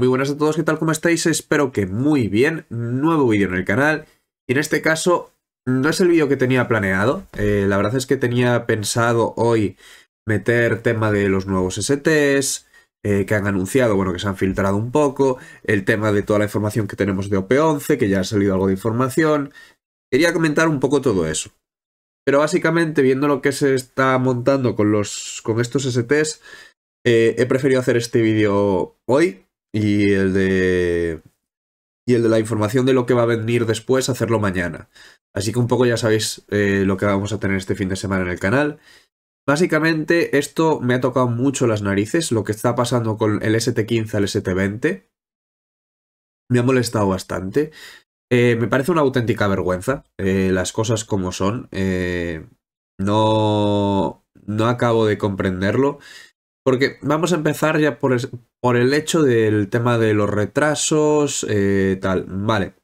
muy buenas a todos, ¿qué tal? ¿Cómo estáis? Espero que muy bien, nuevo vídeo en el canal y en este caso no es el vídeo que tenía planeado, eh, la verdad es que tenía pensado hoy meter tema de los nuevos STs eh, que han anunciado, bueno, que se han filtrado un poco, el tema de toda la información que tenemos de OP11, que ya ha salido algo de información, quería comentar un poco todo eso. Pero básicamente viendo lo que se está montando con, los, con estos STs, eh, he preferido hacer este vídeo hoy y el de y el de la información de lo que va a venir después, hacerlo mañana. Así que un poco ya sabéis eh, lo que vamos a tener este fin de semana en el canal. Básicamente esto me ha tocado mucho las narices, lo que está pasando con el ST15 al ST20. Me ha molestado bastante. Eh, me parece una auténtica vergüenza, eh, las cosas como son. no, no acabo de comprenderlo. Porque vamos a empezar ya por, el hecho del tema de los retrasos, eh, tal. Vale.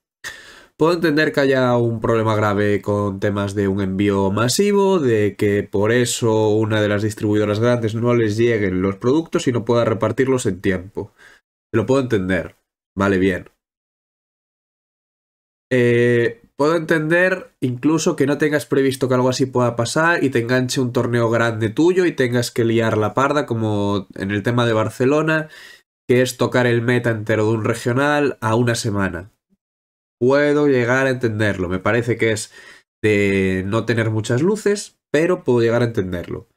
Puedo entender que haya un problema grave con temas de un envío masivo, de que por eso una de las distribuidoras grandes no les lleguen los productos y no pueda repartirlos en tiempo. Lo puedo entender. Vale, bien. Eh, Puedo entender incluso que no tengas previsto que algo así pueda pasar y te enganche un torneo grande tuyo y tengas que liar la parda, como en el tema de Barcelona, que es tocar el meta entero de un regional a una semana. Puedo llegar a entenderlo. Me parece que es de no tener muchas luces, pero puedo llegar a entenderlo.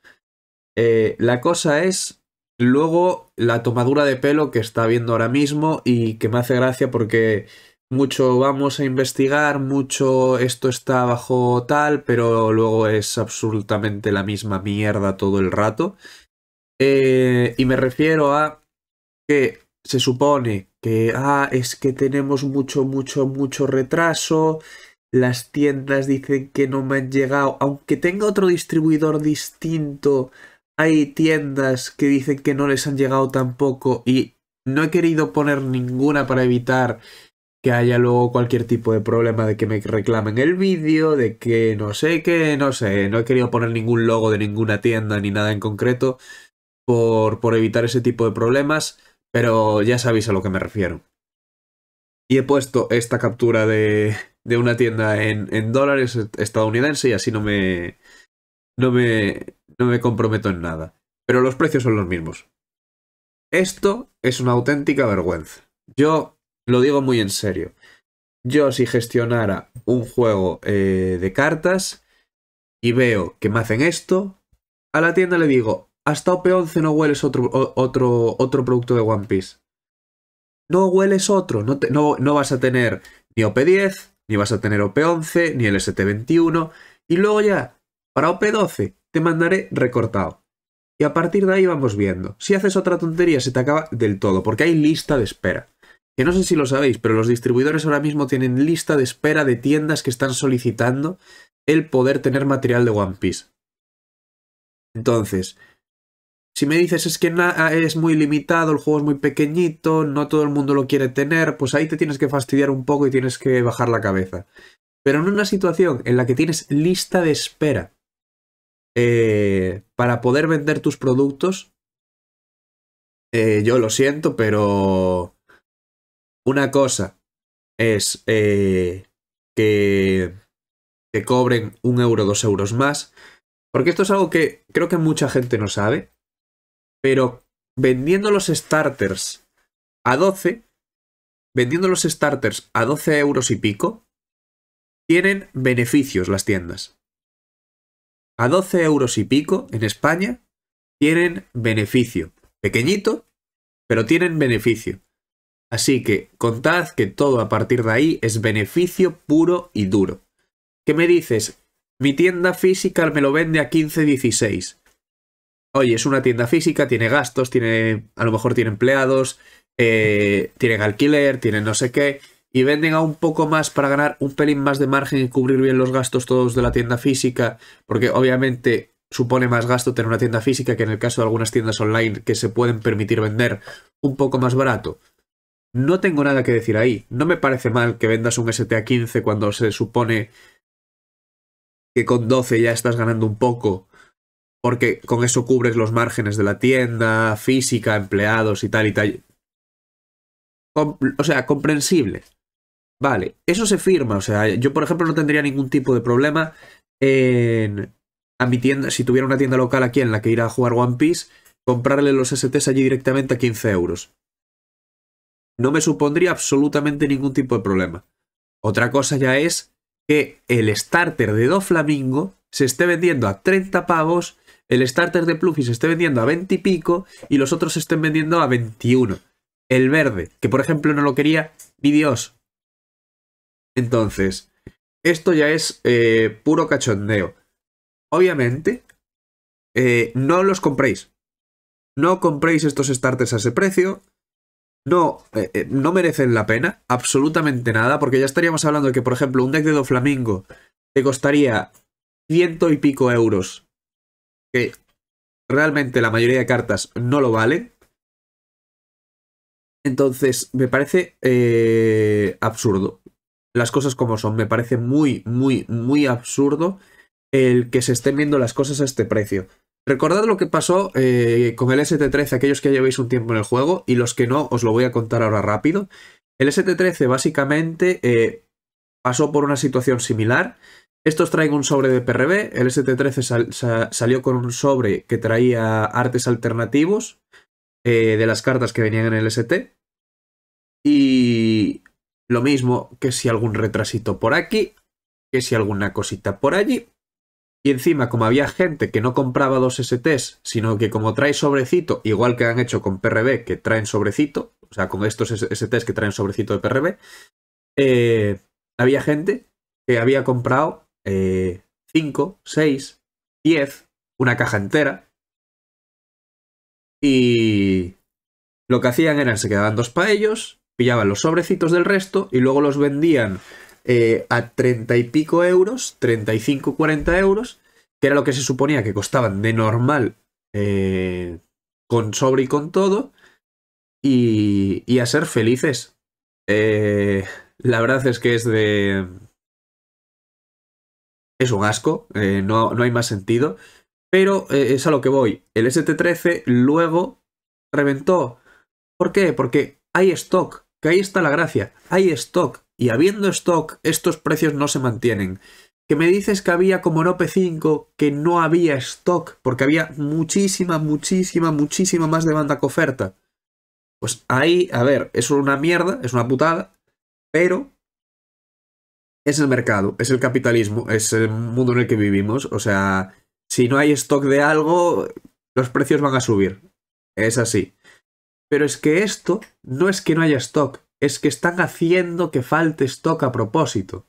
Eh, la cosa es luego la tomadura de pelo que está viendo ahora mismo y que me hace gracia porque mucho vamos a investigar, mucho esto está bajo tal, pero luego es absolutamente la misma mierda todo el rato. Eh, y me refiero a que se supone que, ah, es que tenemos mucho, mucho, mucho retraso, las tiendas dicen que no me han llegado, aunque tenga otro distribuidor distinto, hay tiendas que dicen que no les han llegado tampoco y no he querido poner ninguna para evitar que haya luego cualquier tipo de problema de que me reclamen el vídeo, de que no sé qué, no sé, no he querido poner ningún logo de ninguna tienda ni nada en concreto por, por evitar ese tipo de problemas, pero ya sabéis a lo que me refiero. Y he puesto esta captura de, de una tienda en, en, dólares estadounidense y así no me, no, me, no me comprometo en nada. Pero los precios son los mismos. Esto es una auténtica vergüenza. Yo lo digo muy en serio. Yo si gestionara un juego eh, de cartas y veo que me hacen esto, a la tienda le digo, hasta OP11 no hueles otro, otro, otro producto de One Piece. No hueles otro, no, no, no vas a tener ni OP10, ni vas a tener OP11, ni el ST21, y luego ya, para OP12, te mandaré recortado. Y a partir de ahí vamos viendo. Si haces otra tontería, se te acaba del todo, porque hay lista de espera que no sé si lo sabéis, pero los distribuidores ahora mismo tienen lista de espera de tiendas que están solicitando el poder tener material de One Piece. Entonces, si me dices es que ah, es muy limitado, el juego es muy pequeñito, no todo el mundo lo quiere tener, pues ahí te tienes que fastidiar un poco y tienes que bajar la cabeza. Pero en una situación en la que tienes lista de espera eh, para poder vender tus productos, eh, yo lo siento, pero una cosa es eh, que te cobren un euro, dos euros más, porque esto es algo que creo que mucha gente no sabe, pero vendiendo los starters a 12, vendiendo los starters a 12 euros y pico, tienen beneficios las tiendas. A 12 euros y pico en España tienen beneficio. Pequeñito, pero tienen beneficio. Así que contad que todo a partir de ahí es beneficio puro y duro. ¿Qué me dices? Mi tienda física me lo vende a 15-16. Oye, es una tienda física, tiene gastos, tiene. a lo mejor tiene empleados, eh, tienen alquiler, tienen no sé qué. Y venden a un poco más para ganar un pelín más de margen y cubrir bien los gastos todos de la tienda física. Porque obviamente supone más gasto tener una tienda física que en el caso de algunas tiendas online que se pueden permitir vender un poco más barato. No tengo nada que decir ahí. No me parece mal que vendas un ST a 15 cuando se supone que con 12 ya estás ganando un poco, porque con eso cubres los márgenes de la tienda, física, empleados y tal y tal. o sea, comprensible. Vale, eso se firma. O sea, yo por ejemplo no tendría ningún tipo de problema en mi tienda, si tuviera una tienda local aquí en la que ir a jugar One Piece, comprarle los STs allí directamente a 15 euros no me supondría absolutamente ningún tipo de problema. Otra cosa ya es que el starter de Doflamingo se esté vendiendo a 30 pavos, el starter de Pluffy se esté vendiendo a 20 y pico y los otros se estén vendiendo a 21. El verde, que por ejemplo no lo quería, mi Dios. Entonces, esto ya es eh, puro cachondeo. Obviamente, eh, no los compréis. No compréis estos starters a ese precio no, eh, eh, no merecen la pena, absolutamente nada, porque ya estaríamos hablando de que, por ejemplo, un deck de Doflamingo te costaría ciento y pico euros, que realmente la mayoría de cartas no lo valen. Entonces, me parece eh, absurdo. Las cosas como son, me parece muy, muy, muy absurdo el que se estén viendo las cosas a este precio. Recordad lo que pasó eh, con el ST-13, aquellos que llevéis un tiempo en el juego y los que no, os lo voy a contar ahora rápido. El ST-13 básicamente eh, pasó por una situación similar. Estos traen un sobre de PRB, el ST-13 salió con un sobre que traía artes alternativos eh, de las cartas que venían en el ST. Y lo mismo que si algún retrasito por aquí, que si alguna cosita por allí. Y encima, como había gente que no compraba dos STs, sino que como trae sobrecito, igual que han hecho con PRB, que traen sobrecito, o sea, con estos STs que traen sobrecito de PRB, eh, había gente que había comprado 5, 6, 10, una caja entera. Y lo que hacían era, se quedaban dos paellos, pillaban los sobrecitos del resto y luego los vendían eh, a 30 y pico euros, 35, 40 euros, que era lo que se suponía que costaban de normal eh, con sobre y con todo, y, a ser felices. Eh, la verdad es que es de... Es un asco, no, no hay más sentido. Pero es a lo que voy. El ST13 luego reventó. ¿Por qué? Porque hay stock. Que ahí está la gracia. Hay stock y habiendo stock, estos precios no se mantienen. Que me dices que había como en OP5 que no había stock, porque había muchísima, muchísima, muchísima más demanda que oferta. Pues ahí, a ver, es una mierda, es una putada, pero es el mercado, es el capitalismo, es el mundo en el que vivimos. O sea, si no hay stock de algo, los precios van a subir. Es así. Pero es que esto no es que no haya stock, es que están haciendo que falte stock a propósito.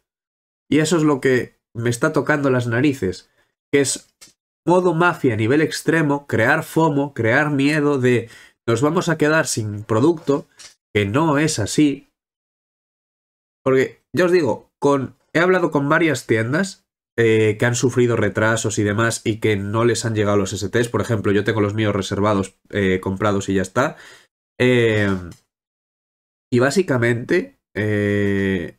Y eso es lo que me está tocando las narices, que es modo mafia a nivel extremo, crear FOMO, crear miedo de nos vamos a quedar sin producto, que no es así. Porque ya os digo, con, he hablado con varias tiendas eh, que han sufrido retrasos y demás y que no les han llegado los STs. Por ejemplo, yo tengo los míos reservados, eh, comprados y ya está. Eh, y básicamente eh,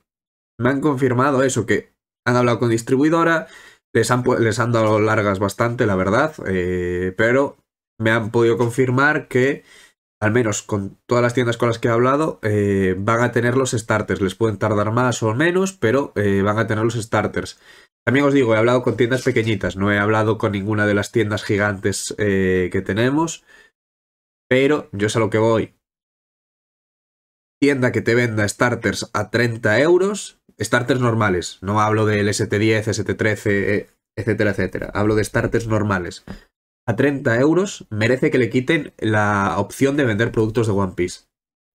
me han confirmado eso, que han hablado con distribuidora, les han, les han dado largas bastante, la verdad, eh, pero me han podido confirmar que, al menos con todas las tiendas con las que he hablado, eh, van a tener los starters. Les pueden tardar más o menos, pero van a tener los starters. También os digo, he hablado con tiendas pequeñitas, no he hablado con ninguna de las tiendas gigantes que tenemos, pero yo sé a lo que voy tienda que te venda starters a 30 euros, starters normales, no hablo del ST10, ST13, eh, etcétera, etcétera, hablo de starters normales. A 30 euros merece que le quiten la opción de vender productos de One Piece.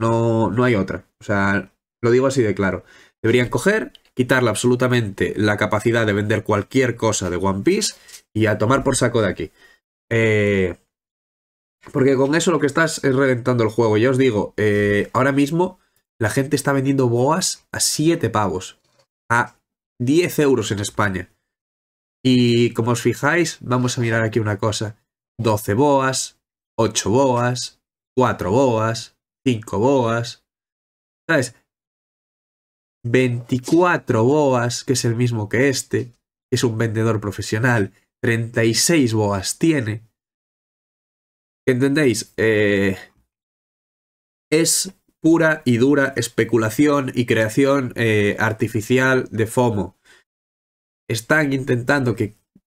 No, no hay otra. O sea, lo digo así de claro. Deberían coger, quitarle absolutamente la capacidad de vender cualquier cosa de One Piece y a tomar por saco de aquí. Eh, porque con eso lo que estás es reventando el juego. Ya os digo, eh, ahora mismo la gente está vendiendo boas a 7 pavos. A 10 euros en España. Y como os fijáis, vamos a mirar aquí una cosa. 12 boas, 8 boas, 4 boas, 5 boas. ¿Sabes? 24 boas, que es el mismo que este. Es un vendedor profesional. 36 boas tiene. ¿Entendéis? Eh, es pura y dura especulación y creación eh, artificial de FOMO. Están intentando que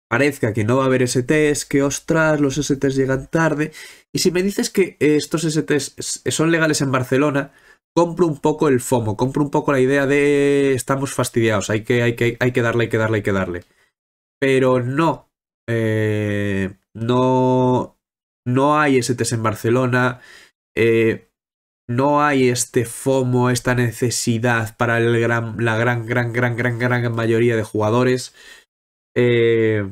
parezca que no va a haber STs, que ostras, los STs llegan tarde. Y si me dices que eh, estos STs son legales en Barcelona, compro un poco el FOMO, compro un poco la idea de estamos fastidiados, hay que, hay que, hay que darle, hay que darle, hay que darle. Pero no. no no hay STs en Barcelona, eh, no hay este FOMO, esta necesidad para el gran, la gran, gran, gran, gran, gran mayoría de jugadores. Eh,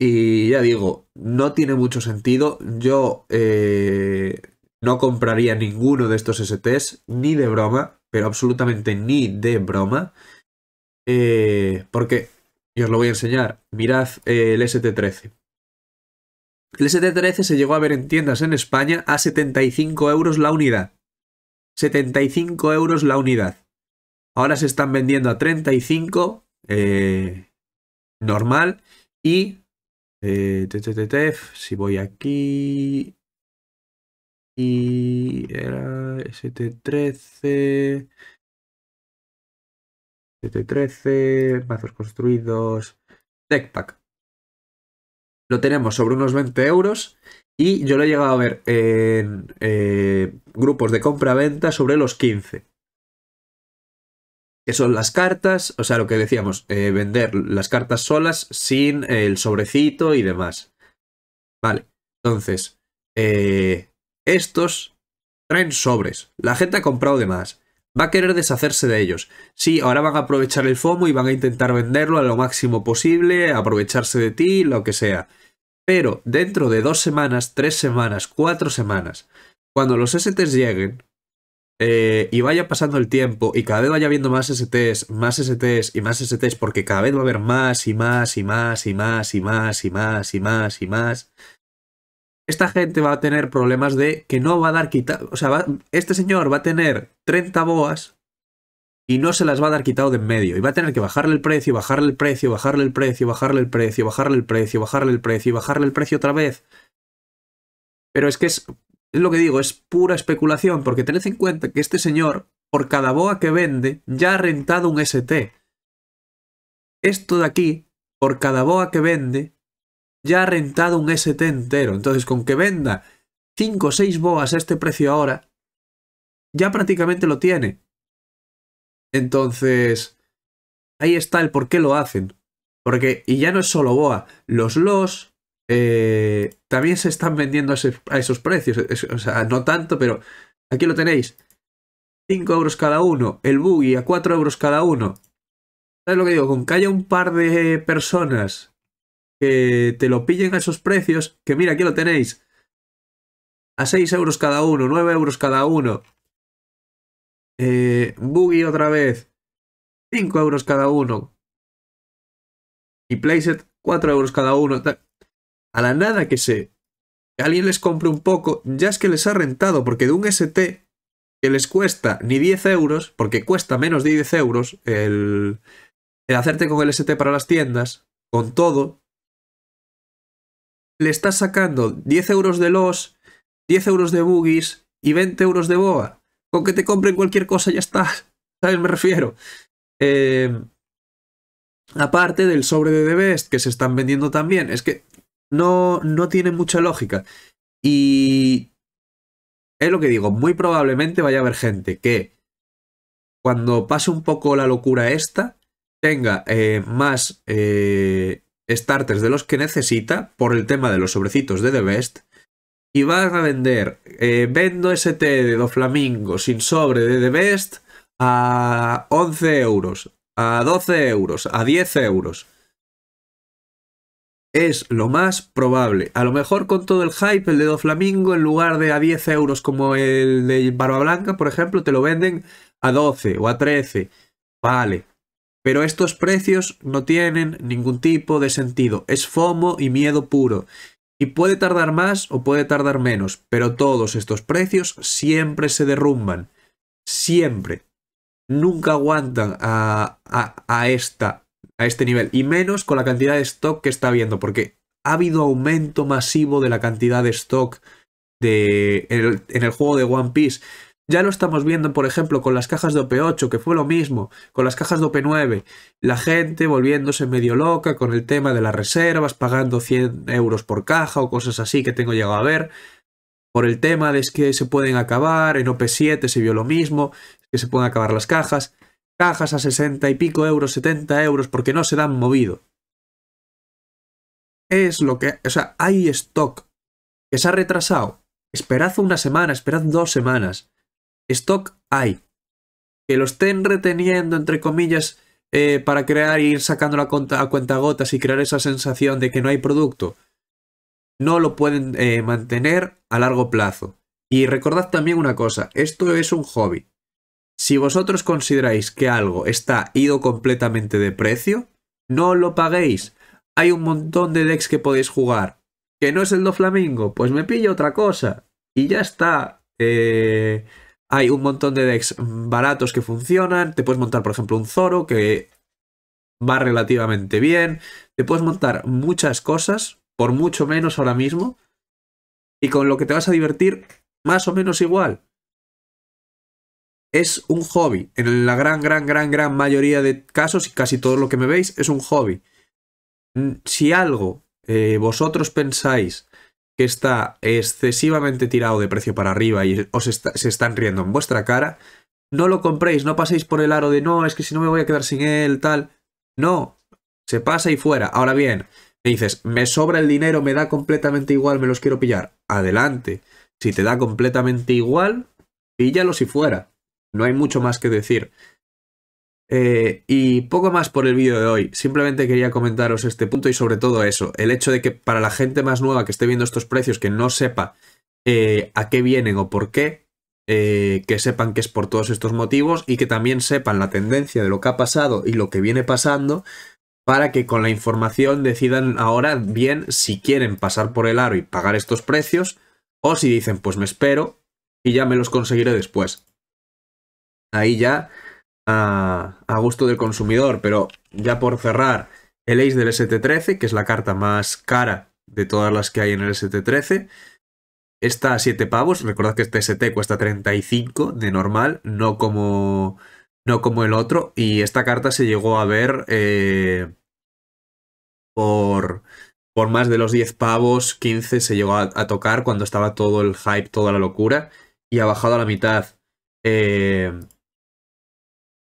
y ya digo, no tiene mucho sentido. Yo eh, no compraría ninguno de estos STs, ni de broma, pero absolutamente ni de broma. porque, y os lo voy a enseñar, mirad el ST13. El ST13 se llegó a ver en tiendas en España a 75 euros la unidad. 75 euros la unidad. Ahora se están vendiendo a 35 eh, normal y... Eh, si voy aquí... Y era ST13... ST13, mazos construidos... techpack. pack lo tenemos sobre unos 20 euros y yo lo he llegado a ver en eh, grupos de compra-venta sobre los 15. Que son las cartas, o sea, lo que decíamos, eh, vender las cartas solas sin el sobrecito y demás. Vale, entonces, eh, estos traen sobres. La gente ha comprado de más va a querer deshacerse de ellos. Sí, ahora van a aprovechar el FOMO y van a intentar venderlo a lo máximo posible, aprovecharse de ti, lo que sea. Pero dentro de dos semanas, tres semanas, cuatro semanas, cuando los STs lleguen eh, y vaya pasando el tiempo y cada vez vaya habiendo más STs, más STs y más STs, porque cada vez va a haber más y más y más y más y más y más y más. Y más esta gente va a tener problemas de que no va a dar quitado. O sea, este señor va a tener 30 boas y no se las va a dar quitado de en medio. Y va a tener que bajarle el precio, bajarle el precio, bajarle el precio, bajarle el precio, bajarle el precio, bajarle el precio, bajarle el precio otra vez. Pero es que es, es lo que digo, es pura especulación, porque tened en cuenta que este señor, por cada boa que vende, ya ha rentado un ST. Esto de aquí, por cada boa que vende, ya ha rentado un ST entero. Entonces, con que venda 5 o 6 boas a este precio ahora, ya prácticamente lo tiene. Entonces, ahí está el por qué lo hacen. Porque, y ya no es solo boa, los los eh, también se están vendiendo a, esos precios. o sea, no tanto, pero aquí lo tenéis. 5 euros cada uno, el buggy a 4 euros cada uno. ¿Sabes lo que digo? Con que haya un par de personas que te lo pillen a esos precios, que mira, aquí lo tenéis. A 6 euros cada uno, 9 euros cada uno. Eh, otra vez, 5 euros cada uno. Y Playset, 4 euros cada uno. A la nada que sé, Que alguien les compre un poco, ya es que les ha rentado, porque de un ST que les cuesta ni 10 euros, porque cuesta menos de 10 euros el, el hacerte con el ST para las tiendas, con todo, le estás sacando 10 euros de los, 10 euros de boogies y 20 euros de boa. Con que te compren cualquier cosa ya está. ¿Sabes? Me refiero. Eh, aparte del sobre de The Best que se están vendiendo también. Es que no, no tiene mucha lógica. Y es lo que digo, muy probablemente vaya a haber gente que cuando pase un poco la locura esta, tenga eh, más eh, starters de los que necesita por el tema de los sobrecitos de The Best. Y van a vender, eh, vendo ST de Doflamingo sin sobre de The Best a 11 euros, a 12 euros, a 10 euros. Es lo más probable. A lo mejor con todo el hype, el de Doflamingo, en lugar de a 10 euros como el de Barba Blanca, por ejemplo, te lo venden a 12 o a 13. Vale, pero estos precios no tienen ningún tipo de sentido. Es FOMO y miedo puro. Y puede tardar más o puede tardar menos, pero todos estos precios siempre se derrumban. Siempre. Nunca aguantan a, esta, a este nivel. Y menos con la cantidad de stock que está habiendo, porque ha habido aumento masivo de la cantidad de stock de, en el juego de One Piece. Ya lo estamos viendo, por ejemplo, con las cajas de OP8, que fue lo mismo, con las cajas de OP9, la gente volviéndose medio loca con el tema de las reservas, pagando 100 euros por caja o cosas así que tengo llegado a ver, por el tema de es que se pueden acabar, en OP7 se vio lo mismo, que se pueden acabar las cajas, cajas a 60 y pico euros, 70 euros, porque no se dan movido. Es lo que, o sea, hay stock que se ha retrasado. Esperad una semana, esperad dos semanas Stock hay. Que lo estén reteniendo, entre comillas, eh, para crear y ir sacando la cuenta, a cuentagotas y crear esa sensación de que no hay producto. No lo pueden eh, mantener a largo plazo. Y recordad también una cosa, esto es un hobby. Si vosotros consideráis que algo está ido completamente de precio, no lo paguéis. Hay un montón de decks que podéis jugar. ¿Que no es el do flamingo? Pues me pilla otra cosa. Y ya está. Eh... Hay un montón de decks baratos que funcionan. Te puedes montar, por ejemplo, un Zoro que va relativamente bien. Te puedes montar muchas cosas, por mucho menos ahora mismo. Y con lo que te vas a divertir, más o menos igual. Es un hobby. En la gran, gran, gran, gran mayoría de casos, y casi todo lo que me veis, es un hobby. Mm, si algo eh, vosotros pensáis que está excesivamente tirado de precio para arriba y os se están riendo en vuestra cara, no lo compréis, no paséis por el aro de no, es que si no me voy a quedar sin él, tal. No, se pasa y fuera. Ahora bien, me dices, me sobra el dinero, me da completamente igual, me los quiero pillar. Adelante. Si te da completamente igual, píllalos y fuera. No hay mucho más que decir. Eh, y poco más por el vídeo de hoy. Simplemente quería comentaros este punto y sobre todo eso. El hecho de que para la gente más nueva que esté viendo estos precios, que no sepa eh, a qué vienen o por qué, eh, que sepan que es por todos estos motivos y que también sepan la tendencia de lo que ha pasado y lo que viene pasando para que con la información decidan ahora bien si quieren pasar por el aro y pagar estos precios o si dicen pues me espero y ya me los conseguiré después. Ahí ya a, gusto del consumidor. Pero ya por cerrar, el Ace del ST13, que es la carta más cara de todas las que hay en el ST13, está a 7 pavos. Recordad que este ST cuesta 35 de normal, no como, no como el otro. Y esta carta se llegó a ver eh, por, por más de los 10 pavos, 15 se llegó a, a, tocar cuando estaba todo el hype, toda la locura. Y ha bajado a la mitad. Eh,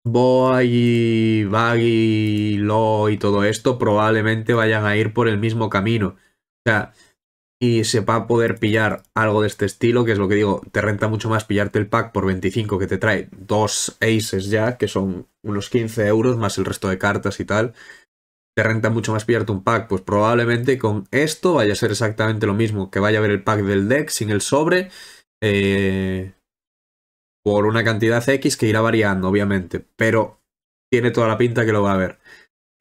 Boa y Baggy, Lo y todo esto probablemente vayan a ir por el mismo camino. O sea, y se va a poder pillar algo de este estilo, que es lo que digo, te renta mucho más pillarte el pack por 25 que te trae dos aces ya, que son unos 15 euros más el resto de cartas y tal. Te renta mucho más pillarte un pack, pues probablemente con esto vaya a ser exactamente lo mismo, que vaya a haber el pack del deck sin el sobre. Eh, por una cantidad X que irá variando, obviamente, pero tiene toda la pinta que lo va a ver.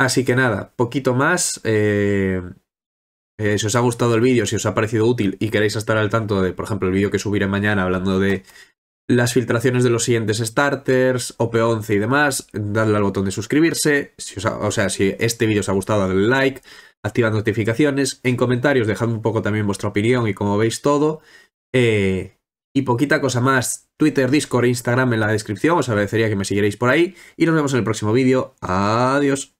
Así que nada, poquito más. Eh, eh, si os ha gustado el vídeo, si os ha parecido útil y queréis estar al tanto de, por ejemplo, el vídeo que subiré mañana hablando de las filtraciones de los siguientes starters, OP11 y demás, dadle al botón de suscribirse. o sea, si este vídeo os ha gustado, dadle like, activad notificaciones. En comentarios dejad un poco también vuestra opinión y como veis todo. Eh, y poquita cosa más, Twitter, Discord Instagram en la descripción, os agradecería que me siguierais por ahí y nos vemos en el próximo vídeo. Adiós.